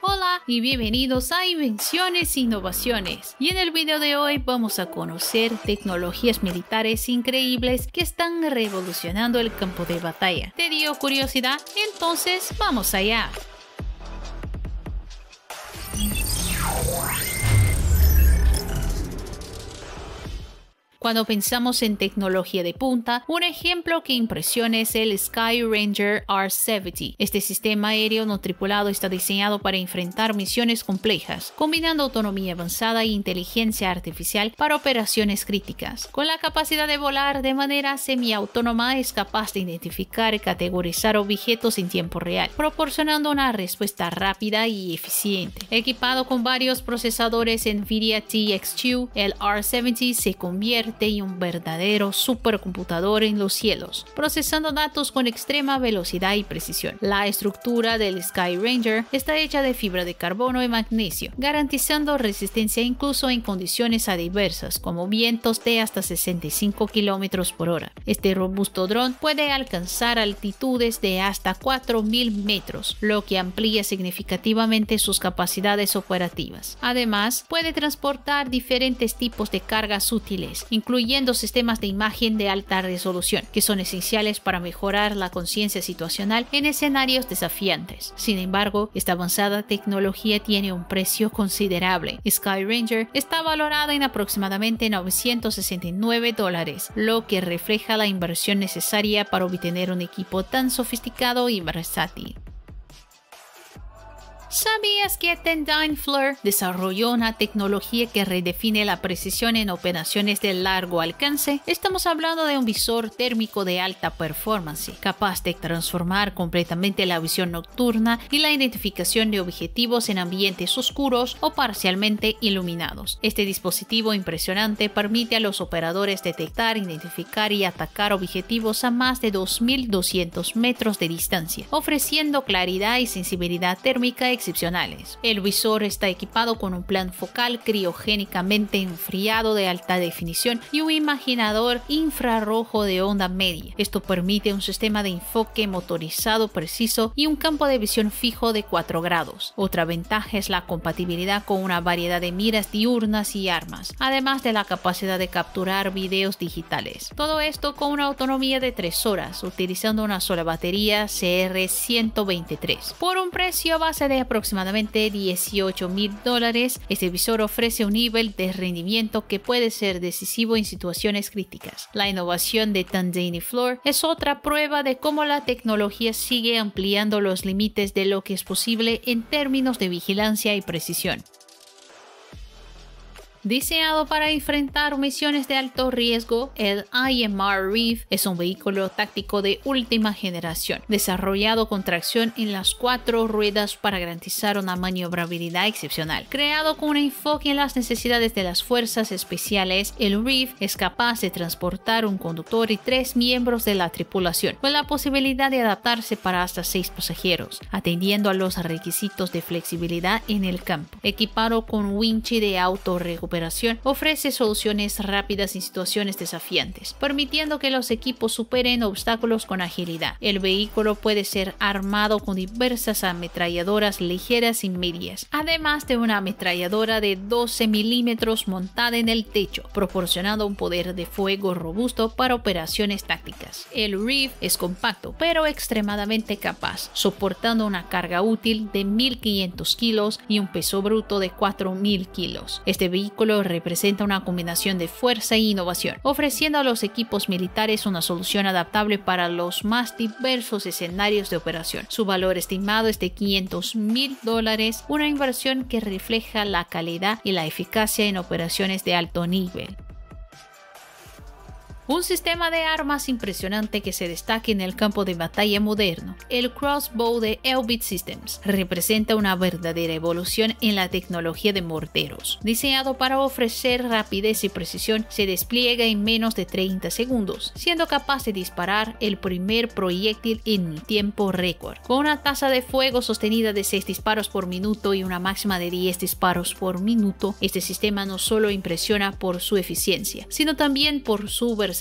Hola y bienvenidos a Invenciones e Innovaciones. Y en el video de hoy vamos a conocer tecnologías militares increíbles que están revolucionando el campo de batalla. ¿Te dio curiosidad? Entonces, vamos allá. Cuando pensamos en tecnología de punta, un ejemplo que impresiona es el Sky Ranger R-70. Este sistema aéreo no tripulado está diseñado para enfrentar misiones complejas, combinando autonomía avanzada e inteligencia artificial para operaciones críticas. Con la capacidad de volar de manera semiautónoma, es capaz de identificar y categorizar objetos en tiempo real, proporcionando una respuesta rápida y eficiente. Equipado con varios procesadores NVIDIA TX2, el R-70 se convierte y un verdadero supercomputador en los cielos, procesando datos con extrema velocidad y precisión. La estructura del Sky Ranger está hecha de fibra de carbono y magnesio, garantizando resistencia incluso en condiciones adversas, como vientos de hasta 65 km por hora. Este robusto dron puede alcanzar altitudes de hasta 4.000 metros, lo que amplía significativamente sus capacidades operativas. Además, puede transportar diferentes tipos de cargas útiles, incluyendo sistemas de imagen de alta resolución, que son esenciales para mejorar la conciencia situacional en escenarios desafiantes. Sin embargo, esta avanzada tecnología tiene un precio considerable. Sky Ranger está valorada en aproximadamente 969 dólares, lo que refleja la inversión necesaria para obtener un equipo tan sofisticado y versátil. ¿Sabías que Tendine Fleur desarrolló una tecnología que redefine la precisión en operaciones de largo alcance? Estamos hablando de un visor térmico de alta performance, capaz de transformar completamente la visión nocturna y la identificación de objetivos en ambientes oscuros o parcialmente iluminados. Este dispositivo impresionante permite a los operadores detectar, identificar y atacar objetivos a más de 2.200 metros de distancia, ofreciendo claridad y sensibilidad térmica excepcionales. El visor está equipado con un plan focal criogénicamente enfriado de alta definición y un imaginador infrarrojo de onda media. Esto permite un sistema de enfoque motorizado preciso y un campo de visión fijo de 4 grados. Otra ventaja es la compatibilidad con una variedad de miras diurnas y armas, además de la capacidad de capturar videos digitales. Todo esto con una autonomía de 3 horas, utilizando una sola batería CR123, por un precio base de aproximadamente 18 mil dólares, este visor ofrece un nivel de rendimiento que puede ser decisivo en situaciones críticas. La innovación de Tanzini Floor es otra prueba de cómo la tecnología sigue ampliando los límites de lo que es posible en términos de vigilancia y precisión. Diseñado para enfrentar misiones de alto riesgo, el IMR Reef es un vehículo táctico de última generación, desarrollado con tracción en las cuatro ruedas para garantizar una maniobrabilidad excepcional. Creado con un enfoque en las necesidades de las fuerzas especiales, el Reef es capaz de transportar un conductor y tres miembros de la tripulación, con la posibilidad de adaptarse para hasta seis pasajeros, atendiendo a los requisitos de flexibilidad en el campo. Equipado con winch de auto recuperación ofrece soluciones rápidas en situaciones desafiantes, permitiendo que los equipos superen obstáculos con agilidad. El vehículo puede ser armado con diversas ametralladoras ligeras y medias, además de una ametralladora de 12 milímetros montada en el techo, proporcionando un poder de fuego robusto para operaciones tácticas. El Reef es compacto, pero extremadamente capaz, soportando una carga útil de 1.500 kilos y un peso bruto de 4.000 kilos. Este vehículo representa una combinación de fuerza e innovación, ofreciendo a los equipos militares una solución adaptable para los más diversos escenarios de operación. Su valor estimado es de 500 mil dólares, una inversión que refleja la calidad y la eficacia en operaciones de alto nivel. Un sistema de armas impresionante que se destaca en el campo de batalla moderno, el crossbow de Elbit Systems, representa una verdadera evolución en la tecnología de morteros. Diseñado para ofrecer rapidez y precisión, se despliega en menos de 30 segundos, siendo capaz de disparar el primer proyectil en tiempo récord, con una tasa de fuego sostenida de 6 disparos por minuto y una máxima de 10 disparos por minuto. Este sistema no solo impresiona por su eficiencia, sino también por su versatilidad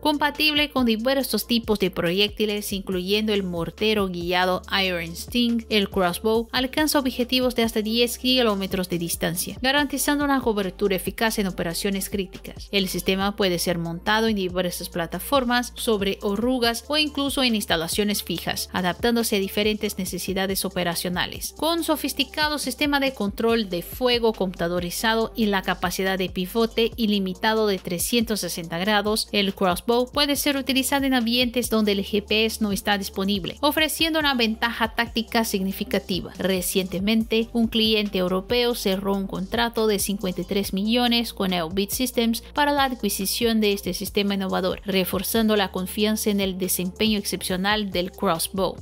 compatible con diversos tipos de proyectiles incluyendo el mortero guiado Iron Sting, el crossbow, alcanza objetivos de hasta 10 kilómetros de distancia, garantizando una cobertura eficaz en operaciones críticas. El sistema puede ser montado en diversas plataformas, sobre orrugas o incluso en instalaciones fijas, adaptándose a diferentes necesidades operacionales. Con sofisticado sistema de control de fuego computadorizado y la capacidad de pivote ilimitado de 360 grados, el crossbow puede ser utilizado en ambientes donde el GPS no está disponible, ofreciendo una ventaja táctica significativa. Recientemente, un cliente europeo cerró un contrato de 53 millones con Elbit Systems para la adquisición de este sistema innovador, reforzando la confianza en el desempeño excepcional del crossbow.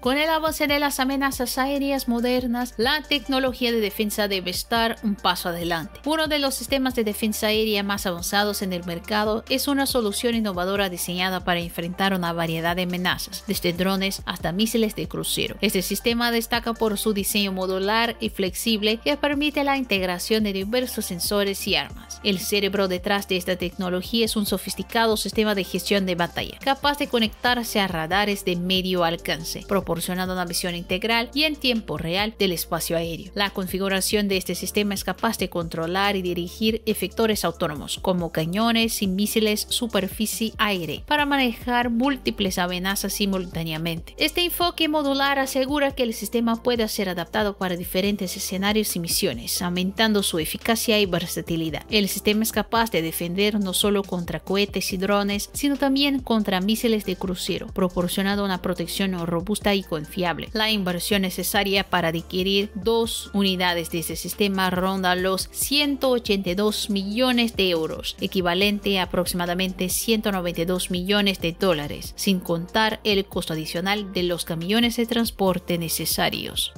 Con el avance de las amenazas aéreas modernas, la tecnología de defensa debe estar un paso adelante. Uno de los sistemas de defensa aérea más avanzados en el mercado es una solución innovadora diseñada para enfrentar una variedad de amenazas, desde drones hasta misiles de crucero. Este sistema destaca por su diseño modular y flexible que permite la integración de diversos sensores y armas. El cerebro detrás de esta tecnología es un sofisticado sistema de gestión de batalla, capaz de conectarse a radares de medio alcance proporcionando una visión integral y en tiempo real del espacio aéreo. La configuración de este sistema es capaz de controlar y dirigir efectores autónomos, como cañones y misiles superficie-aire, para manejar múltiples amenazas simultáneamente. Este enfoque modular asegura que el sistema pueda ser adaptado para diferentes escenarios y misiones, aumentando su eficacia y versatilidad. El sistema es capaz de defender no solo contra cohetes y drones, sino también contra misiles de crucero, proporcionando una protección robusta confiable. La inversión necesaria para adquirir dos unidades de este sistema ronda los 182 millones de euros, equivalente a aproximadamente 192 millones de dólares, sin contar el costo adicional de los camiones de transporte necesarios.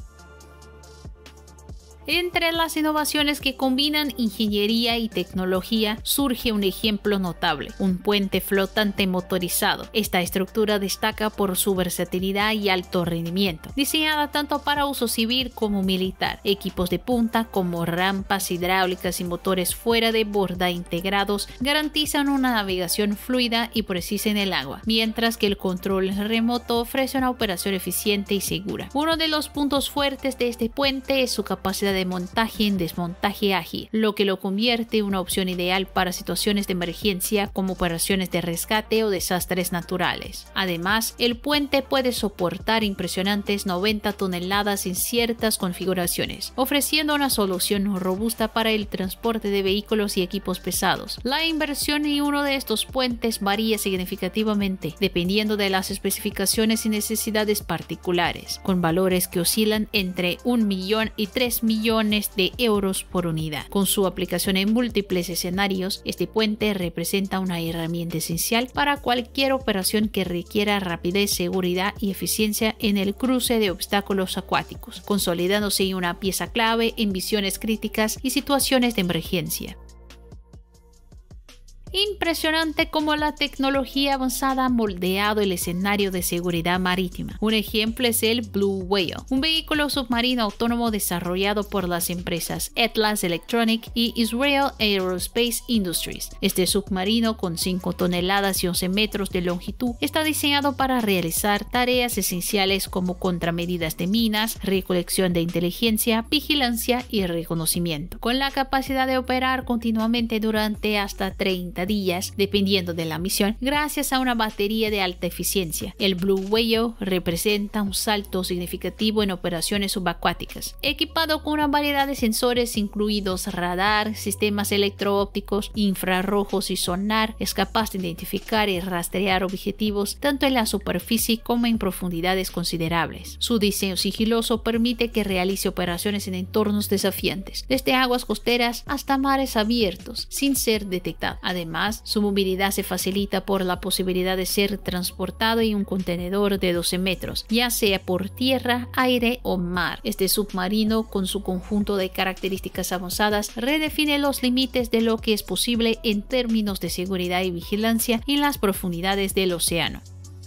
Entre las innovaciones que combinan ingeniería y tecnología surge un ejemplo notable, un puente flotante motorizado. Esta estructura destaca por su versatilidad y alto rendimiento, diseñada tanto para uso civil como militar, equipos de punta como rampas hidráulicas y motores fuera de borda integrados garantizan una navegación fluida y precisa en el agua, mientras que el control remoto ofrece una operación eficiente y segura. Uno de los puntos fuertes de este puente es su capacidad de montaje en desmontaje ágil, lo que lo convierte en una opción ideal para situaciones de emergencia como operaciones de rescate o desastres naturales. Además, el puente puede soportar impresionantes 90 toneladas en ciertas configuraciones, ofreciendo una solución robusta para el transporte de vehículos y equipos pesados. La inversión en uno de estos puentes varía significativamente, dependiendo de las especificaciones y necesidades particulares, con valores que oscilan entre 1 millón y 3 millones millones de euros por unidad. Con su aplicación en múltiples escenarios, este puente representa una herramienta esencial para cualquier operación que requiera rapidez, seguridad y eficiencia en el cruce de obstáculos acuáticos, consolidándose en una pieza clave en visiones críticas y situaciones de emergencia. Impresionante cómo la tecnología avanzada ha moldeado el escenario de seguridad marítima. Un ejemplo es el Blue Whale, un vehículo submarino autónomo desarrollado por las empresas Atlas Electronic y Israel Aerospace Industries. Este submarino, con 5 toneladas y 11 metros de longitud, está diseñado para realizar tareas esenciales como contramedidas de minas, recolección de inteligencia, vigilancia y reconocimiento, con la capacidad de operar continuamente durante hasta 30 días dependiendo de la misión, gracias a una batería de alta eficiencia. El Blue Whale representa un salto significativo en operaciones subacuáticas, equipado con una variedad de sensores incluidos radar, sistemas electroópticos, infrarrojos y sonar, es capaz de identificar y rastrear objetivos tanto en la superficie como en profundidades considerables. Su diseño sigiloso permite que realice operaciones en entornos desafiantes, desde aguas costeras hasta mares abiertos, sin ser detectado. Además, Además, su movilidad se facilita por la posibilidad de ser transportado en un contenedor de 12 metros, ya sea por tierra, aire o mar. Este submarino, con su conjunto de características avanzadas, redefine los límites de lo que es posible en términos de seguridad y vigilancia en las profundidades del océano.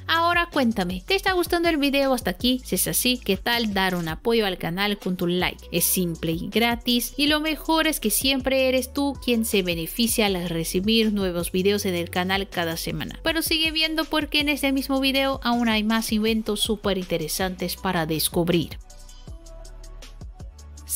Ahora cuéntame, ¿te está gustando el video hasta aquí? Si es así, ¿qué tal dar un apoyo al canal con tu like? Es simple y gratis y lo mejor es que siempre eres tú quien se beneficia al recibir nuevos videos en el canal cada semana. Pero sigue viendo porque en este mismo video aún hay más eventos súper interesantes para descubrir.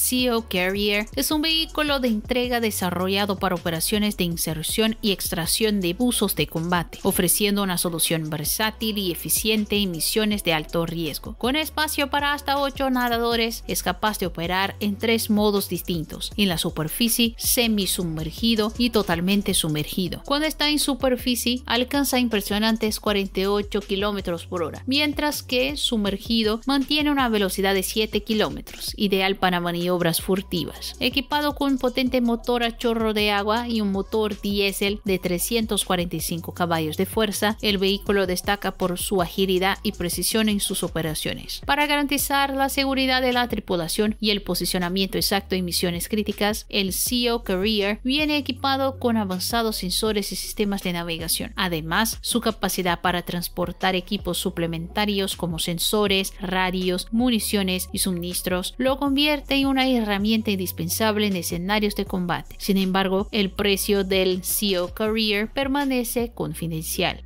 SEO Carrier es un vehículo de entrega desarrollado para operaciones de inserción y extracción de buzos de combate, ofreciendo una solución versátil y eficiente en misiones de alto riesgo. Con espacio para hasta 8 nadadores, es capaz de operar en tres modos distintos, en la superficie, semi sumergido y totalmente sumergido. Cuando está en superficie, alcanza impresionantes 48 km por hora, mientras que sumergido mantiene una velocidad de 7 km, ideal para maniobras furtivas. Equipado con un potente motor a chorro de agua y un motor diésel de 345 caballos de fuerza, el vehículo destaca por su agilidad y precisión en sus operaciones. Para garantizar la seguridad de la tripulación y el posicionamiento exacto en misiones críticas, el CEO Career viene equipado con avanzados sensores y sistemas de navegación. Además, su capacidad para transportar equipos suplementarios como sensores, radios, municiones y suministros lo convierte en una herramienta indispensable en escenarios de combate. Sin embargo, el precio del CEO Career permanece confidencial.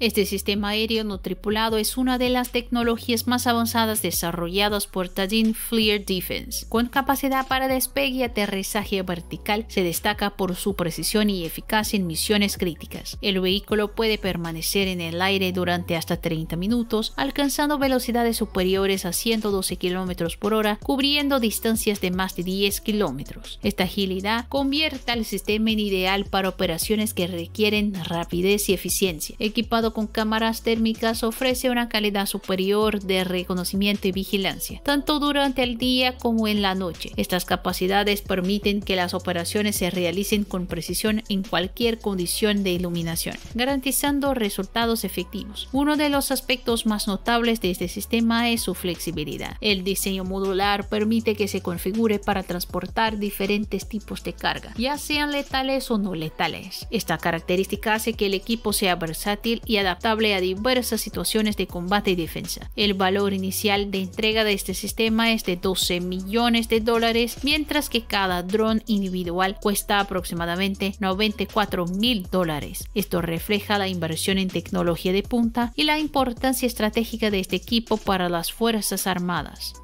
Este sistema aéreo no tripulado es una de las tecnologías más avanzadas desarrolladas por Tajin Fleer Defense. Con capacidad para despegue y aterrizaje vertical, se destaca por su precisión y eficacia en misiones críticas. El vehículo puede permanecer en el aire durante hasta 30 minutos, alcanzando velocidades superiores a 112 km por hora, cubriendo distancias de más de 10 km. Esta agilidad convierte al sistema en ideal para operaciones que requieren rapidez y eficiencia. Equipado con cámaras térmicas ofrece una calidad superior de reconocimiento y vigilancia, tanto durante el día como en la noche. Estas capacidades permiten que las operaciones se realicen con precisión en cualquier condición de iluminación, garantizando resultados efectivos. Uno de los aspectos más notables de este sistema es su flexibilidad. El diseño modular permite que se configure para transportar diferentes tipos de carga, ya sean letales o no letales. Esta característica hace que el equipo sea versátil y adaptable a diversas situaciones de combate y defensa. El valor inicial de entrega de este sistema es de 12 millones de dólares, mientras que cada dron individual cuesta aproximadamente 94 mil dólares. Esto refleja la inversión en tecnología de punta y la importancia estratégica de este equipo para las Fuerzas Armadas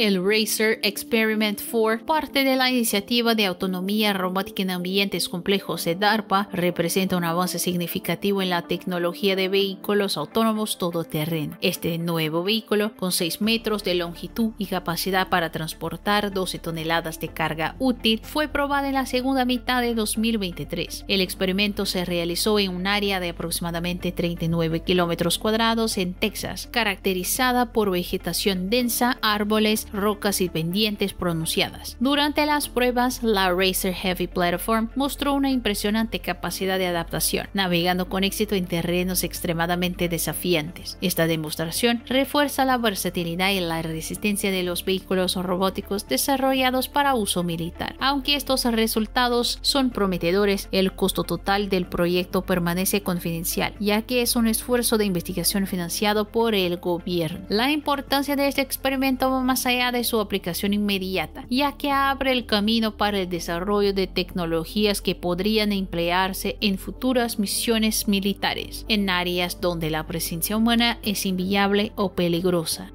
el Racer Experiment 4, parte de la iniciativa de autonomía robótica en ambientes complejos de DARPA, representa un avance significativo en la tecnología de vehículos autónomos todoterreno. Este nuevo vehículo, con 6 metros de longitud y capacidad para transportar 12 toneladas de carga útil, fue probado en la segunda mitad de 2023. El experimento se realizó en un área de aproximadamente 39 kilómetros cuadrados en Texas, caracterizada por vegetación densa, árboles, rocas y pendientes pronunciadas. Durante las pruebas, la Racer Heavy Platform mostró una impresionante capacidad de adaptación, navegando con éxito en terrenos extremadamente desafiantes. Esta demostración refuerza la versatilidad y la resistencia de los vehículos robóticos desarrollados para uso militar. Aunque estos resultados son prometedores, el costo total del proyecto permanece confidencial, ya que es un esfuerzo de investigación financiado por el gobierno. La importancia de este experimento va más allá de su aplicación inmediata, ya que abre el camino para el desarrollo de tecnologías que podrían emplearse en futuras misiones militares, en áreas donde la presencia humana es inviable o peligrosa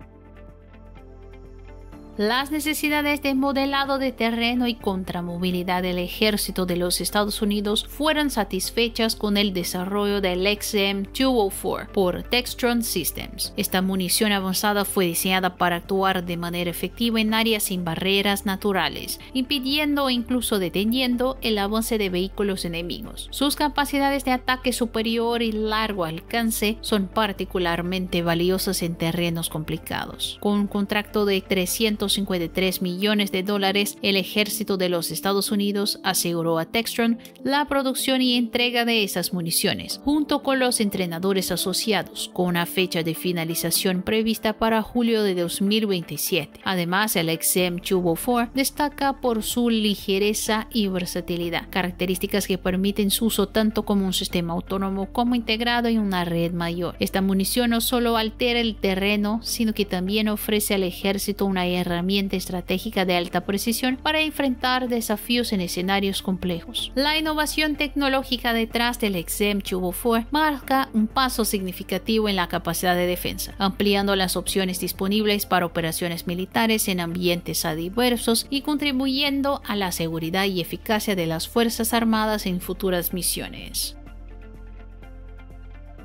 las necesidades de modelado de terreno y contramovilidad del ejército de los Estados Unidos fueron satisfechas con el desarrollo del XM-204 por Textron Systems. Esta munición avanzada fue diseñada para actuar de manera efectiva en áreas sin barreras naturales, impidiendo o e incluso deteniendo el avance de vehículos enemigos. Sus capacidades de ataque superior y largo alcance son particularmente valiosas en terrenos complicados. Con un contrato de 300 53 millones de dólares, el ejército de los Estados Unidos aseguró a Textron la producción y entrega de esas municiones, junto con los entrenadores asociados, con una fecha de finalización prevista para julio de 2027. Además, el XM204 destaca por su ligereza y versatilidad, características que permiten su uso tanto como un sistema autónomo como integrado en una red mayor. Esta munición no solo altera el terreno, sino que también ofrece al ejército una herramienta herramienta estratégica de alta precisión para enfrentar desafíos en escenarios complejos. La innovación tecnológica detrás del exem Chubo marca un paso significativo en la capacidad de defensa, ampliando las opciones disponibles para operaciones militares en ambientes adversos y contribuyendo a la seguridad y eficacia de las Fuerzas Armadas en futuras misiones.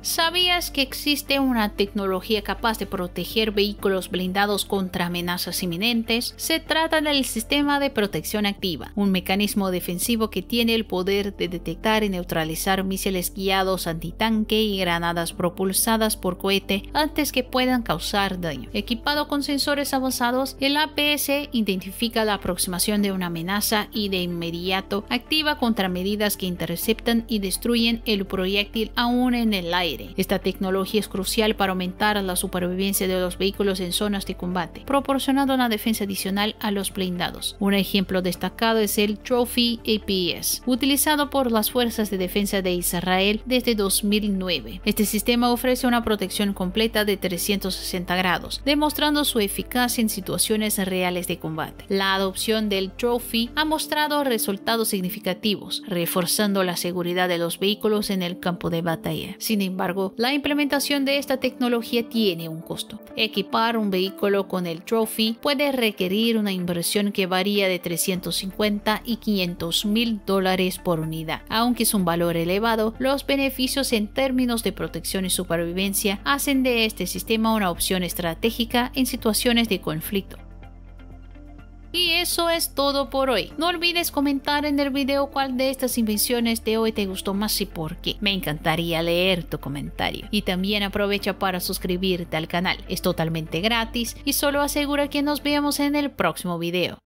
¿Sabías que existe una tecnología capaz de proteger vehículos blindados contra amenazas inminentes? Se trata del sistema de protección activa, un mecanismo defensivo que tiene el poder de detectar y neutralizar misiles guiados antitanque y granadas propulsadas por cohete antes que puedan causar daño. Equipado con sensores avanzados, el APS identifica la aproximación de una amenaza y de inmediato activa contramedidas que interceptan y destruyen el proyectil aún en el aire esta tecnología es crucial para aumentar la supervivencia de los vehículos en zonas de combate, proporcionando una defensa adicional a los blindados. Un ejemplo destacado es el Trophy APS, utilizado por las Fuerzas de Defensa de Israel desde 2009. Este sistema ofrece una protección completa de 360 grados, demostrando su eficacia en situaciones reales de combate. La adopción del Trophy ha mostrado resultados significativos, reforzando la seguridad de los vehículos en el campo de batalla. Sin embargo, embargo, la implementación de esta tecnología tiene un costo. Equipar un vehículo con el Trophy puede requerir una inversión que varía de 350 y 500 mil dólares por unidad. Aunque es un valor elevado, los beneficios en términos de protección y supervivencia hacen de este sistema una opción estratégica en situaciones de conflicto. Y eso es todo por hoy. No olvides comentar en el video cuál de estas invenciones de hoy te gustó más y por qué. Me encantaría leer tu comentario. Y también aprovecha para suscribirte al canal. Es totalmente gratis y solo asegura que nos vemos en el próximo video.